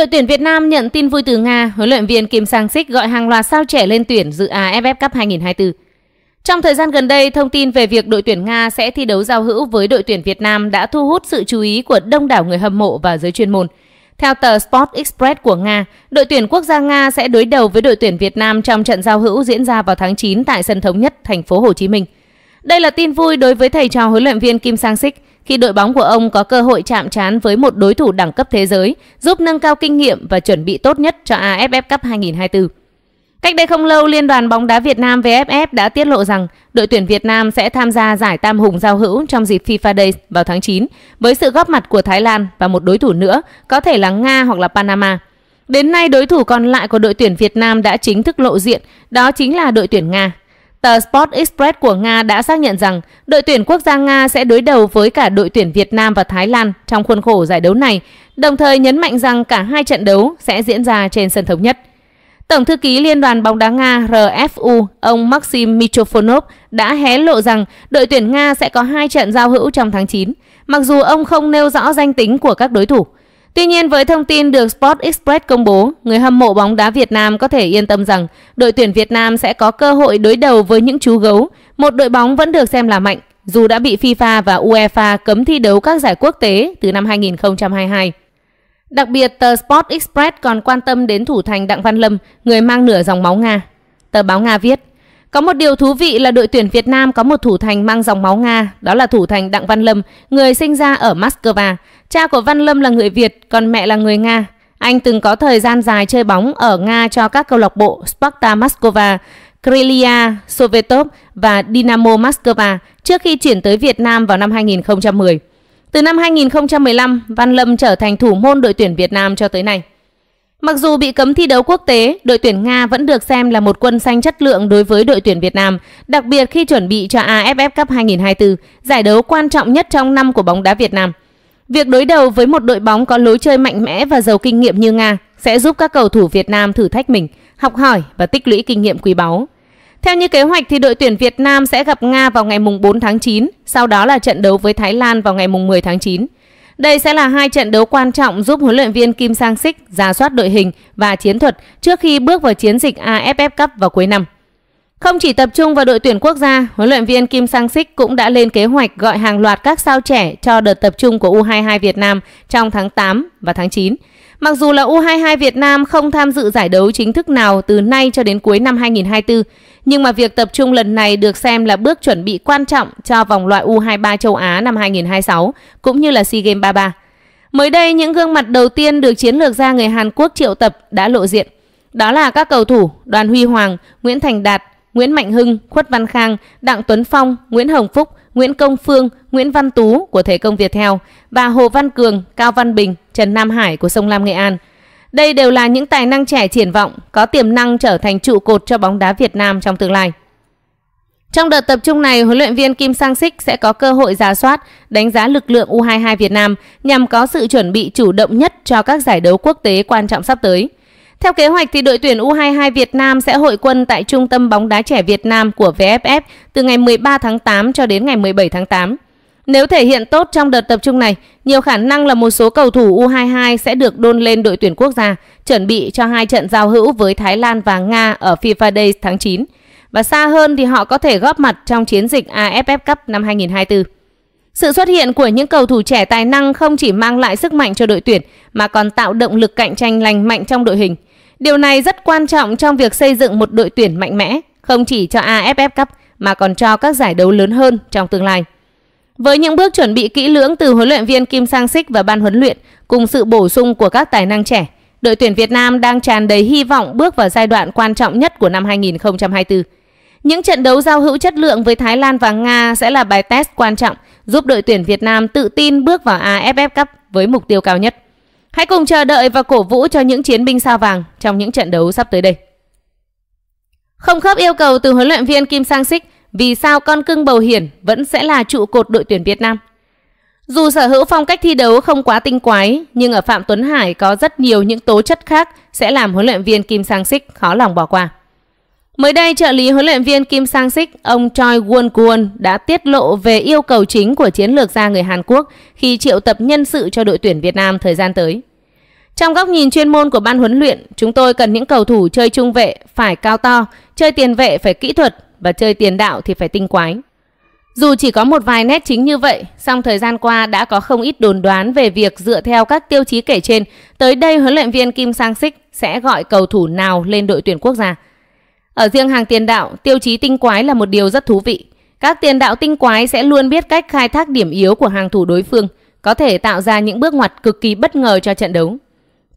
Đội tuyển Việt Nam nhận tin vui từ Nga, huấn luyện viên Kim Sang Sik gọi hàng loạt sao trẻ lên tuyển dự AFF Cup 2024. Trong thời gian gần đây, thông tin về việc đội tuyển Nga sẽ thi đấu giao hữu với đội tuyển Việt Nam đã thu hút sự chú ý của đông đảo người hâm mộ và giới chuyên môn. Theo tờ Sport Express của Nga, đội tuyển quốc gia Nga sẽ đối đầu với đội tuyển Việt Nam trong trận giao hữu diễn ra vào tháng 9 tại sân thống nhất thành phố Hồ Chí Minh. Đây là tin vui đối với thầy trò huấn luyện viên Kim Sang Sik khi đội bóng của ông có cơ hội chạm trán với một đối thủ đẳng cấp thế giới, giúp nâng cao kinh nghiệm và chuẩn bị tốt nhất cho AFF Cup 2024. Cách đây không lâu, Liên đoàn bóng đá Việt Nam VFF đã tiết lộ rằng đội tuyển Việt Nam sẽ tham gia giải Tam Hùng giao hữu trong dịp FIFA Days vào tháng 9 với sự góp mặt của Thái Lan và một đối thủ nữa, có thể là Nga hoặc là Panama. Đến nay, đối thủ còn lại của đội tuyển Việt Nam đã chính thức lộ diện, đó chính là đội tuyển Nga. Tờ Sport Express của Nga đã xác nhận rằng đội tuyển quốc gia Nga sẽ đối đầu với cả đội tuyển Việt Nam và Thái Lan trong khuôn khổ giải đấu này, đồng thời nhấn mạnh rằng cả hai trận đấu sẽ diễn ra trên sân thống nhất. Tổng thư ký Liên đoàn bóng đá Nga RFU, ông Maxim Mitrofonov đã hé lộ rằng đội tuyển Nga sẽ có hai trận giao hữu trong tháng 9, mặc dù ông không nêu rõ danh tính của các đối thủ. Tuy nhiên với thông tin được Sport Express công bố, người hâm mộ bóng đá Việt Nam có thể yên tâm rằng đội tuyển Việt Nam sẽ có cơ hội đối đầu với những chú gấu, một đội bóng vẫn được xem là mạnh dù đã bị FIFA và UEFA cấm thi đấu các giải quốc tế từ năm 2022. Đặc biệt, tờ Sport Express còn quan tâm đến thủ thành Đặng Văn Lâm, người mang nửa dòng máu Nga. Tờ báo Nga viết, có một điều thú vị là đội tuyển Việt Nam có một thủ thành mang dòng máu Nga, đó là thủ thành Đặng Văn Lâm, người sinh ra ở Moscow. Cha của Văn Lâm là người Việt, còn mẹ là người Nga. Anh từng có thời gian dài chơi bóng ở Nga cho các câu lạc bộ Sparta Moscow, Krylia, Sovetov và Dynamo Moscow trước khi chuyển tới Việt Nam vào năm 2010. Từ năm 2015, Văn Lâm trở thành thủ môn đội tuyển Việt Nam cho tới nay. Mặc dù bị cấm thi đấu quốc tế, đội tuyển Nga vẫn được xem là một quân xanh chất lượng đối với đội tuyển Việt Nam, đặc biệt khi chuẩn bị cho AFF Cup 2024, giải đấu quan trọng nhất trong năm của bóng đá Việt Nam. Việc đối đầu với một đội bóng có lối chơi mạnh mẽ và giàu kinh nghiệm như Nga sẽ giúp các cầu thủ Việt Nam thử thách mình, học hỏi và tích lũy kinh nghiệm quý báu. Theo như kế hoạch thì đội tuyển Việt Nam sẽ gặp Nga vào ngày 4 tháng 9, sau đó là trận đấu với Thái Lan vào ngày 10 tháng 9. Đây sẽ là hai trận đấu quan trọng giúp huấn luyện viên Kim Sang Sik ra soát đội hình và chiến thuật trước khi bước vào chiến dịch AFF Cup vào cuối năm. Không chỉ tập trung vào đội tuyển quốc gia, huấn luyện viên Kim Sang Sik cũng đã lên kế hoạch gọi hàng loạt các sao trẻ cho đợt tập trung của U22 Việt Nam trong tháng 8 và tháng 9. Mặc dù là U22 Việt Nam không tham dự giải đấu chính thức nào từ nay cho đến cuối năm 2024, nhưng mà việc tập trung lần này được xem là bước chuẩn bị quan trọng cho vòng loại U23 châu Á năm 2026 cũng như là SEA Games 33. Mới đây, những gương mặt đầu tiên được chiến lược gia người Hàn Quốc triệu tập đã lộ diện. Đó là các cầu thủ Đoàn Huy Hoàng, Nguyễn Thành Đạt, Nguyễn Mạnh Hưng, Khuất Văn Khang, Đặng Tuấn Phong, Nguyễn Hồng Phúc, Nguyễn Công Phương, Nguyễn Văn Tú của Thể Công Việt Theo và Hồ Văn Cường, Cao Văn Bình, Trần Nam Hải của Sông Lam Nghệ An. Đây đều là những tài năng trẻ triển vọng, có tiềm năng trở thành trụ cột cho bóng đá Việt Nam trong tương lai. Trong đợt tập trung này, huấn luyện viên Kim Sang Sik sẽ có cơ hội giả soát, đánh giá lực lượng U22 Việt Nam nhằm có sự chuẩn bị chủ động nhất cho các giải đấu quốc tế quan trọng sắp tới – theo kế hoạch thì đội tuyển U22 Việt Nam sẽ hội quân tại Trung tâm bóng đá trẻ Việt Nam của VFF từ ngày 13 tháng 8 cho đến ngày 17 tháng 8. Nếu thể hiện tốt trong đợt tập trung này, nhiều khả năng là một số cầu thủ U22 sẽ được đôn lên đội tuyển quốc gia, chuẩn bị cho hai trận giao hữu với Thái Lan và Nga ở FIFA Days tháng 9. Và xa hơn thì họ có thể góp mặt trong chiến dịch AFF Cup năm 2024. Sự xuất hiện của những cầu thủ trẻ tài năng không chỉ mang lại sức mạnh cho đội tuyển mà còn tạo động lực cạnh tranh lành mạnh trong đội hình – Điều này rất quan trọng trong việc xây dựng một đội tuyển mạnh mẽ, không chỉ cho AFF Cup mà còn cho các giải đấu lớn hơn trong tương lai. Với những bước chuẩn bị kỹ lưỡng từ huấn luyện viên Kim Sang Sik và ban huấn luyện cùng sự bổ sung của các tài năng trẻ, đội tuyển Việt Nam đang tràn đầy hy vọng bước vào giai đoạn quan trọng nhất của năm 2024. Những trận đấu giao hữu chất lượng với Thái Lan và Nga sẽ là bài test quan trọng giúp đội tuyển Việt Nam tự tin bước vào AFF Cup với mục tiêu cao nhất. Hãy cùng chờ đợi và cổ vũ cho những chiến binh sao vàng trong những trận đấu sắp tới đây. Không khớp yêu cầu từ huấn luyện viên Kim Sang Sik vì sao con cưng bầu hiển vẫn sẽ là trụ cột đội tuyển Việt Nam. Dù sở hữu phong cách thi đấu không quá tinh quái, nhưng ở Phạm Tuấn Hải có rất nhiều những tố chất khác sẽ làm huấn luyện viên Kim Sang Sik khó lòng bỏ qua. Mới đây, trợ lý huấn luyện viên Kim Sang-sik, ông Choi Won-kwon đã tiết lộ về yêu cầu chính của chiến lược gia người Hàn Quốc khi triệu tập nhân sự cho đội tuyển Việt Nam thời gian tới. Trong góc nhìn chuyên môn của ban huấn luyện, chúng tôi cần những cầu thủ chơi trung vệ phải cao to, chơi tiền vệ phải kỹ thuật và chơi tiền đạo thì phải tinh quái. Dù chỉ có một vài nét chính như vậy, song thời gian qua đã có không ít đồn đoán về việc dựa theo các tiêu chí kể trên, tới đây huấn luyện viên Kim Sang-sik sẽ gọi cầu thủ nào lên đội tuyển quốc gia – ở riêng hàng tiền đạo, tiêu chí tinh quái là một điều rất thú vị. Các tiền đạo tinh quái sẽ luôn biết cách khai thác điểm yếu của hàng thủ đối phương, có thể tạo ra những bước ngoặt cực kỳ bất ngờ cho trận đấu.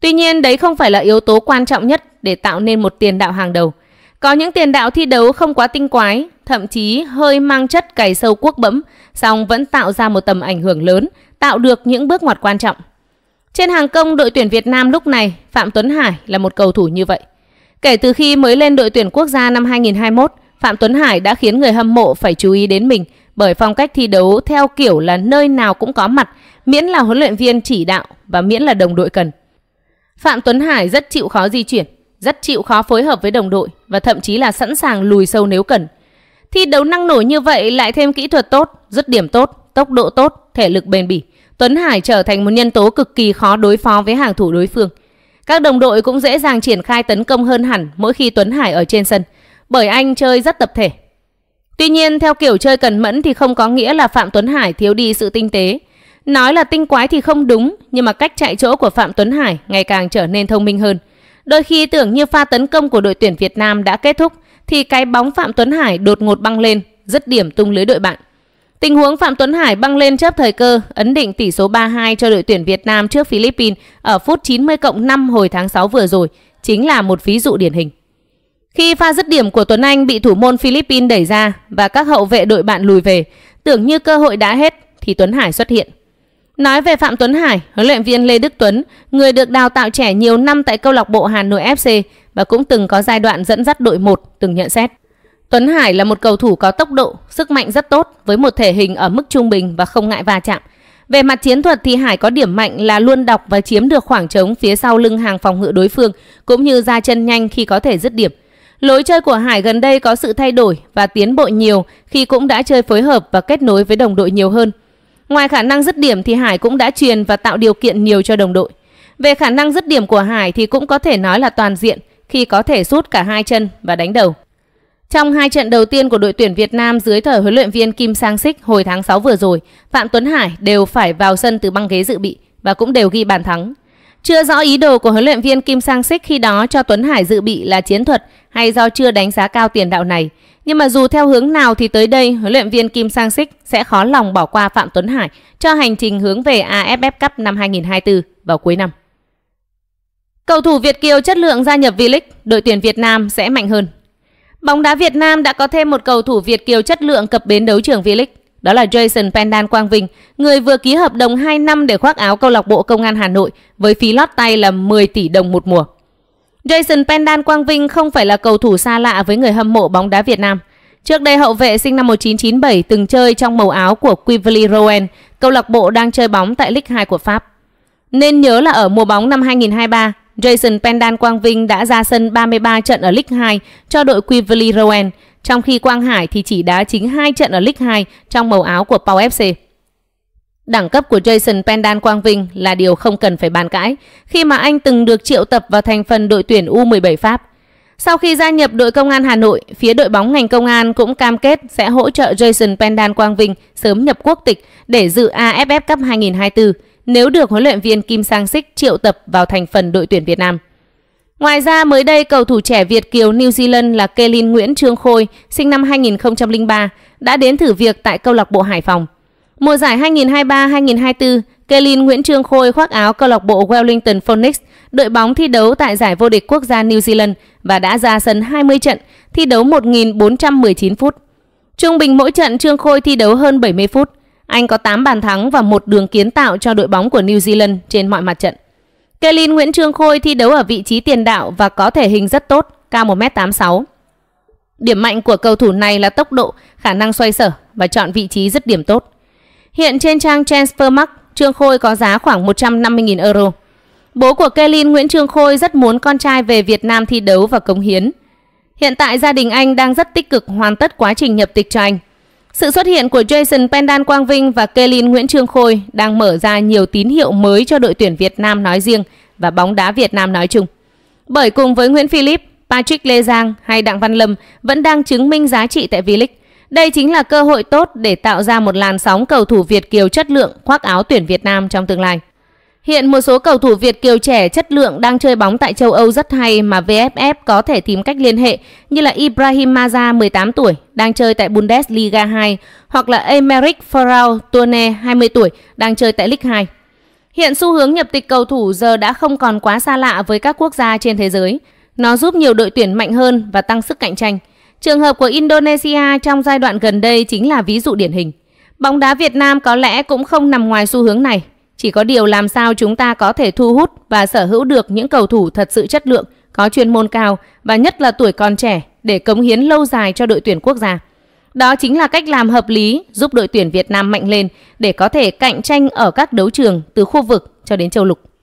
Tuy nhiên, đấy không phải là yếu tố quan trọng nhất để tạo nên một tiền đạo hàng đầu. Có những tiền đạo thi đấu không quá tinh quái, thậm chí hơi mang chất cày sâu quốc bẫm, song vẫn tạo ra một tầm ảnh hưởng lớn, tạo được những bước ngoặt quan trọng. Trên hàng công đội tuyển Việt Nam lúc này, Phạm Tuấn Hải là một cầu thủ như vậy. Kể từ khi mới lên đội tuyển quốc gia năm 2021, Phạm Tuấn Hải đã khiến người hâm mộ phải chú ý đến mình bởi phong cách thi đấu theo kiểu là nơi nào cũng có mặt, miễn là huấn luyện viên chỉ đạo và miễn là đồng đội cần. Phạm Tuấn Hải rất chịu khó di chuyển, rất chịu khó phối hợp với đồng đội và thậm chí là sẵn sàng lùi sâu nếu cần. Thi đấu năng nổ như vậy lại thêm kỹ thuật tốt, dứt điểm tốt, tốc độ tốt, thể lực bền bỉ. Tuấn Hải trở thành một nhân tố cực kỳ khó đối phó với hàng thủ đối phương – các đồng đội cũng dễ dàng triển khai tấn công hơn hẳn mỗi khi Tuấn Hải ở trên sân, bởi anh chơi rất tập thể. Tuy nhiên, theo kiểu chơi cần mẫn thì không có nghĩa là Phạm Tuấn Hải thiếu đi sự tinh tế. Nói là tinh quái thì không đúng, nhưng mà cách chạy chỗ của Phạm Tuấn Hải ngày càng trở nên thông minh hơn. Đôi khi tưởng như pha tấn công của đội tuyển Việt Nam đã kết thúc, thì cái bóng Phạm Tuấn Hải đột ngột băng lên, dứt điểm tung lưới đội bạn. Tình huống Phạm Tuấn Hải băng lên chớp thời cơ, ấn định tỷ số 3-2 cho đội tuyển Việt Nam trước Philippines ở phút 90 cộng 5 hồi tháng 6 vừa rồi, chính là một ví dụ điển hình. Khi pha dứt điểm của Tuấn Anh bị thủ môn Philippines đẩy ra và các hậu vệ đội bạn lùi về, tưởng như cơ hội đã hết thì Tuấn Hải xuất hiện. Nói về Phạm Tuấn Hải, huấn luyện viên Lê Đức Tuấn, người được đào tạo trẻ nhiều năm tại câu lạc bộ Hà Nội FC và cũng từng có giai đoạn dẫn dắt đội 1 từng nhận xét. Tuấn Hải là một cầu thủ có tốc độ, sức mạnh rất tốt với một thể hình ở mức trung bình và không ngại va chạm. Về mặt chiến thuật thì Hải có điểm mạnh là luôn đọc và chiếm được khoảng trống phía sau lưng hàng phòng ngự đối phương cũng như ra chân nhanh khi có thể dứt điểm. Lối chơi của Hải gần đây có sự thay đổi và tiến bộ nhiều khi cũng đã chơi phối hợp và kết nối với đồng đội nhiều hơn. Ngoài khả năng dứt điểm thì Hải cũng đã truyền và tạo điều kiện nhiều cho đồng đội. Về khả năng dứt điểm của Hải thì cũng có thể nói là toàn diện khi có thể sút cả hai chân và đánh đầu. Trong hai trận đầu tiên của đội tuyển Việt Nam dưới thời huấn luyện viên Kim Sang Sik hồi tháng 6 vừa rồi, Phạm Tuấn Hải đều phải vào sân từ băng ghế dự bị và cũng đều ghi bàn thắng. Chưa rõ ý đồ của huấn luyện viên Kim Sang Sik khi đó cho Tuấn Hải dự bị là chiến thuật hay do chưa đánh giá cao tiền đạo này. Nhưng mà dù theo hướng nào thì tới đây huấn luyện viên Kim Sang Sik sẽ khó lòng bỏ qua Phạm Tuấn Hải cho hành trình hướng về AFF Cup năm 2024 vào cuối năm. Cầu thủ Việt Kiều chất lượng gia nhập V-League, đội tuyển Việt Nam sẽ mạnh hơn. Bóng đá Việt Nam đã có thêm một cầu thủ Việt Kiều chất lượng cập bến đấu trường V-League. Đó là Jason Pendan Quang Vinh, người vừa ký hợp đồng 2 năm để khoác áo câu lạc bộ Công an Hà Nội với phí lót tay là 10 tỷ đồng một mùa. Jason Pendan Quang Vinh không phải là cầu thủ xa lạ với người hâm mộ bóng đá Việt Nam. Trước đây hậu vệ sinh năm 1997 từng chơi trong màu áo của Quively Rouen, câu lạc bộ đang chơi bóng tại League 2 của Pháp. Nên nhớ là ở mùa bóng năm 2023, Jason Pendan Quang Vinh đã ra sân 33 trận ở League 2 cho đội Quively Rowan, trong khi Quang Hải thì chỉ đá chính 2 trận ở League 2 trong màu áo của Pau FC. Đẳng cấp của Jason Pendan Quang Vinh là điều không cần phải bàn cãi khi mà anh từng được triệu tập vào thành phần đội tuyển U17 Pháp. Sau khi gia nhập đội công an Hà Nội, phía đội bóng ngành công an cũng cam kết sẽ hỗ trợ Jason Pendan Quang Vinh sớm nhập quốc tịch để dự AFF Cup 2024 nếu được huấn luyện viên Kim Sang Sik triệu tập vào thành phần đội tuyển Việt Nam. Ngoài ra, mới đây cầu thủ trẻ Việt kiều New Zealand là Kelin Nguyễn Trương Khôi, sinh năm 2003, đã đến thử việc tại câu lạc bộ Hải Phòng. Mùa giải 2023-2024, Kelin Nguyễn Trương Khôi khoác áo câu lạc bộ Wellington Phoenix, đội bóng thi đấu tại giải vô địch quốc gia New Zealand và đã ra sân 20 trận, thi đấu 1.419 phút. Trung bình mỗi trận Trương Khôi thi đấu hơn 70 phút. Anh có 8 bàn thắng và một đường kiến tạo cho đội bóng của New Zealand trên mọi mặt trận. Kelin Nguyễn Trương Khôi thi đấu ở vị trí tiền đạo và có thể hình rất tốt, cao 1m86. Điểm mạnh của cầu thủ này là tốc độ, khả năng xoay sở và chọn vị trí rất điểm tốt. Hiện trên trang Transfermarkt, Trương Khôi có giá khoảng 150.000 euro. Bố của Kelin Nguyễn Trương Khôi rất muốn con trai về Việt Nam thi đấu và cống hiến. Hiện tại gia đình anh đang rất tích cực hoàn tất quá trình nhập tịch cho anh. Sự xuất hiện của Jason Pendan Quang Vinh và Kelin Nguyễn Trương Khôi đang mở ra nhiều tín hiệu mới cho đội tuyển Việt Nam nói riêng và bóng đá Việt Nam nói chung. Bởi cùng với Nguyễn Philip, Patrick Lê Giang hay Đặng Văn Lâm vẫn đang chứng minh giá trị tại V-League. Đây chính là cơ hội tốt để tạo ra một làn sóng cầu thủ Việt Kiều chất lượng khoác áo tuyển Việt Nam trong tương lai. Hiện một số cầu thủ Việt kiều trẻ chất lượng đang chơi bóng tại châu Âu rất hay mà VFF có thể tìm cách liên hệ như là Ibrahim Maza 18 tuổi đang chơi tại Bundesliga 2 hoặc là Emeric Farao Tourne 20 tuổi đang chơi tại League 2. Hiện xu hướng nhập tịch cầu thủ giờ đã không còn quá xa lạ với các quốc gia trên thế giới. Nó giúp nhiều đội tuyển mạnh hơn và tăng sức cạnh tranh. Trường hợp của Indonesia trong giai đoạn gần đây chính là ví dụ điển hình. Bóng đá Việt Nam có lẽ cũng không nằm ngoài xu hướng này chỉ có điều làm sao chúng ta có thể thu hút và sở hữu được những cầu thủ thật sự chất lượng, có chuyên môn cao và nhất là tuổi còn trẻ để cống hiến lâu dài cho đội tuyển quốc gia. Đó chính là cách làm hợp lý giúp đội tuyển Việt Nam mạnh lên để có thể cạnh tranh ở các đấu trường từ khu vực cho đến châu lục.